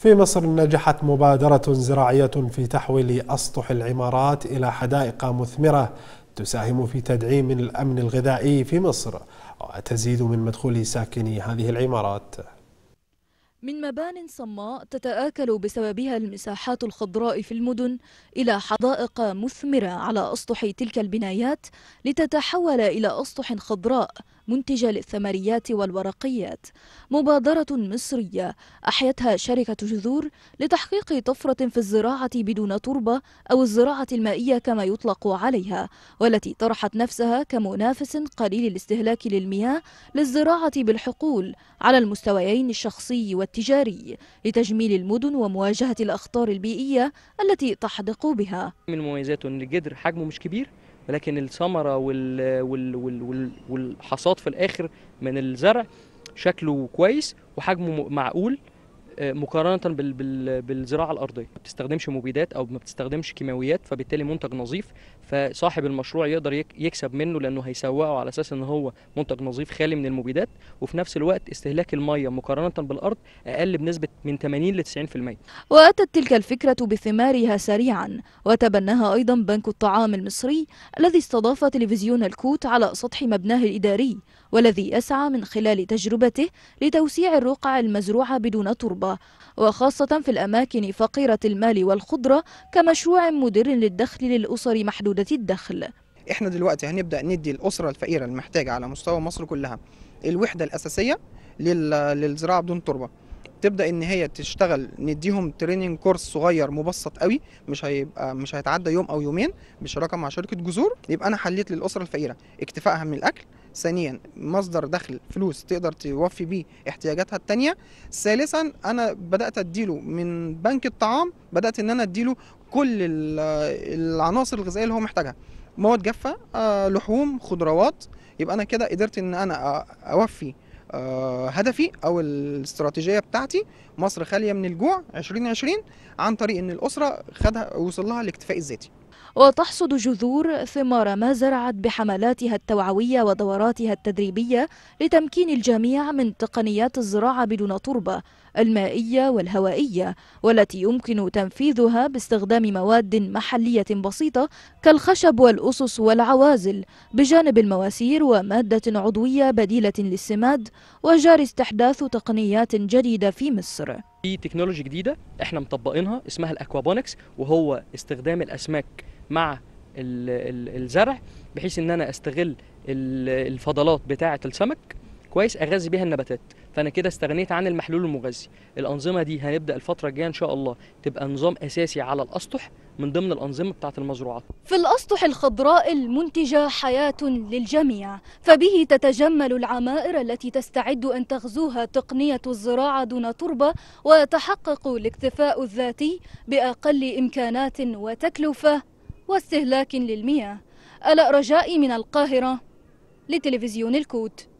في مصر نجحت مبادرة زراعية في تحويل أسطح العمارات إلى حدائق مثمرة تساهم في تدعيم الأمن الغذائي في مصر وتزيد من مدخول ساكني هذه العمارات من مبان صماء تتآكل بسببها المساحات الخضراء في المدن إلى حدائق مثمرة على أسطح تلك البنايات لتتحول إلى أسطح خضراء منتجة للثمريات والورقيات مبادرة مصرية أحيتها شركة جذور لتحقيق طفرة في الزراعة بدون تربة أو الزراعة المائية كما يطلق عليها والتي طرحت نفسها كمنافس قليل الاستهلاك للمياه للزراعة بالحقول على المستويين الشخصي والتجاري لتجميل المدن ومواجهة الأخطار البيئية التي تحدق بها من مميزاته أن الجدر حجمه مش كبير ولكن الثمره وال وال وال وال والحصاد في الاخر من الزرع شكله كويس وحجمه معقول آه، مقارنه بالزراعه الارضيه ما بتستخدمش مبيدات او ما بتستخدمش كيماويات فبالتالي منتج نظيف فصاحب المشروع يقدر يكسب منه لانه هيسوقه على اساس ان هو منتج نظيف خالي من المبيدات وفي نفس الوقت استهلاك الميه مقارنه بالارض اقل بنسبه من 80 ل 90% واتت تلك الفكره بثمارها سريعا وتبناها ايضا بنك الطعام المصري الذي استضاف تلفزيون الكوت على سطح مبناه الاداري والذي يسعى من خلال تجربته لتوسيع الرقع المزروعه بدون تربه الغربة وخاصة في الأماكن فقيرة المال والخضرة كمشروع مدر للدخل للأسر محدودة الدخل احنا دلوقتي هنبدا ندي الاسره الفقيره المحتاجه على مستوى مصر كلها الوحده الاساسيه للزراعه بدون تربه تبدا ان هي تشتغل نديهم تريننج كورس صغير مبسط قوي مش هيبقى مش هيتعدى يوم او يومين بشراكه مع شركه جذور يبقى انا حليت للاسره الفقيره اكتفائها من الاكل ثانيا مصدر دخل فلوس تقدر توفي بيه احتياجاتها التانية ثالثا انا بدات اديله من بنك الطعام بدات ان انا اديله كل العناصر الغذائيه اللي هو محتاجها مواد جافه آه، لحوم خضروات يبقى انا كده قدرت ان انا اوفي آه، هدفي او الاستراتيجيه بتاعتي مصر خاليه من الجوع 2020 عن طريق ان الاسره خدها وصل لها الاكتفاء الذاتي وتحصد جذور ثمار ما زرعت بحملاتها التوعوية ودوراتها التدريبية لتمكين الجميع من تقنيات الزراعة بدون تربة المائية والهوائية والتي يمكن تنفيذها باستخدام مواد محلية بسيطة كالخشب والأسس والعوازل بجانب المواسير ومادة عضوية بديلة للسماد وجار استحداث تقنيات جديدة في مصر في تكنولوجي جديده احنا مطبقينها اسمها الاكوابونكس وهو استخدام الاسماك مع الزرع بحيث ان انا استغل الفضلات بتاعه السمك كويس اغذي بيها النباتات فانا كده استغنيت عن المحلول المغذي الانظمه دي هنبدا الفتره الجايه ان شاء الله تبقى نظام اساسي على الاسطح من ضمن الأنظمة بتاعة المزروعات في الأسطح الخضراء المنتجة حياة للجميع فبه تتجمل العمائر التي تستعد أن تغزوها تقنية الزراعة دون تربة ويتحقق الاكتفاء الذاتي بأقل إمكانات وتكلفة واستهلاك للمياه ألا رجائي من القاهرة لتلفزيون الكوت